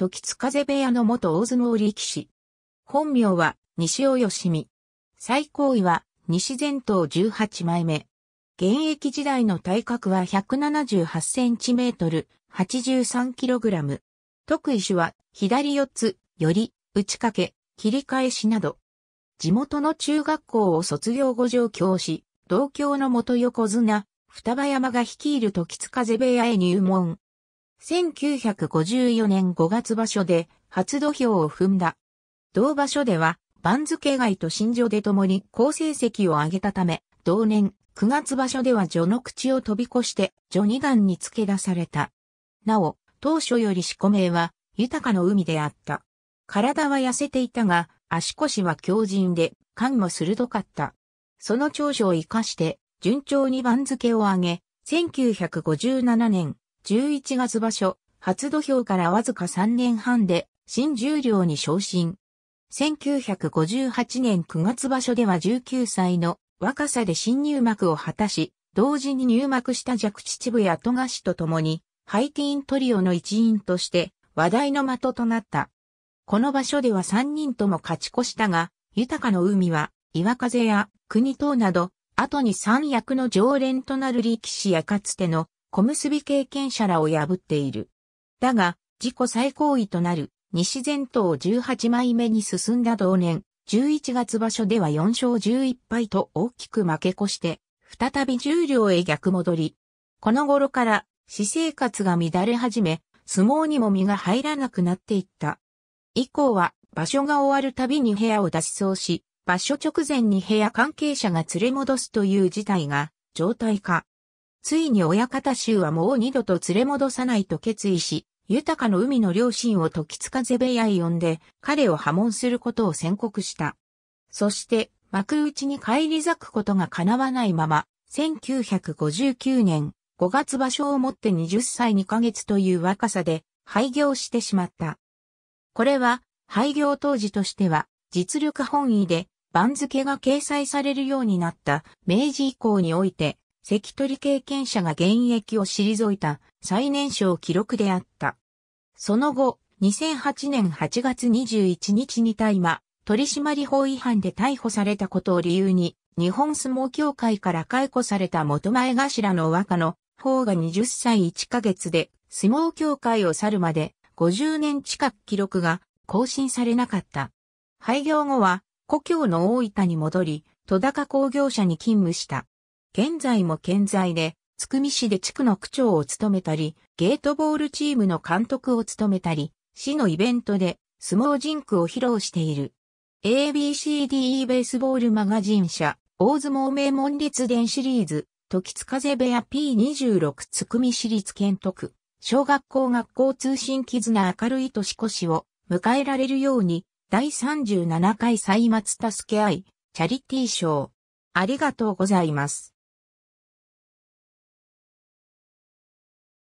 時津風部屋の元大相撲力士。本名は西尾義美。最高位は西前頭18枚目。現役時代の体格は178センチメートル、83キログラム。特異種は左四つ、寄り、打ち掛け、切り返しなど。地元の中学校を卒業後上京し、同郷の元横綱、双葉山が率いる時津風部屋へ入門。1954年5月場所で初土俵を踏んだ。同場所では番付外と新庄で共に好成績を上げたため、同年9月場所では序の口を飛び越して序二段に付け出された。なお、当初より四個名は豊かの海であった。体は痩せていたが、足腰は強靭で、感も鋭かった。その長所を活かして、順調に番付を上げ、1957年、11月場所、初土俵からわずか3年半で、新十両に昇進。1958年9月場所では19歳の若さで新入幕を果たし、同時に入幕した弱秩父や富樫と共に、ハイティーントリオの一員として話題の的となった。この場所では3人とも勝ち越したが、豊かの海は、岩風や国等など、後に三役の常連となる力士やかつての小結経験者らを破っている。だが、自己最高位となる西前頭18枚目に進んだ同年、11月場所では4勝11敗と大きく負け越して、再び重量へ逆戻り。この頃から、私生活が乱れ始め、相撲にも身が入らなくなっていった。以降は、場所が終わるたびに部屋を脱走し、場所直前に部屋関係者が連れ戻すという事態が、状態化。ついに親方衆はもう二度と連れ戻さないと決意し、豊かの海の両親を時津風部屋へ呼んで、彼を破門することを宣告した。そして、幕内に帰り咲くことが叶わないまま、1959年5月場所をもって20歳2ヶ月という若さで廃業してしまった。これは廃業当時としては実力本位で番付が掲載されるようになった明治以降において関取経験者が現役を退いた最年少記録であった。その後、2008年8月21日に大麻取締法違反で逮捕されたことを理由に、日本相撲協会から解雇された元前頭の若の方が20歳1ヶ月で相撲協会を去るまで50年近く記録が更新されなかった。廃業後は故郷の大分に戻り、戸高工業者に勤務した。現在も健在で、つくみ市で地区の区長を務めたり、ゲートボールチームの監督を務めたり、市のイベントで相撲人クを披露している。ABCDE ベースボールマガジン社、大相撲名門立伝シリーズ、時津風部屋 P26 つくみ市立県徳、小学校学校通信絆明るい年越しを迎えられるように、第37回歳末助け合い、チャリティー賞。ありがとうございます。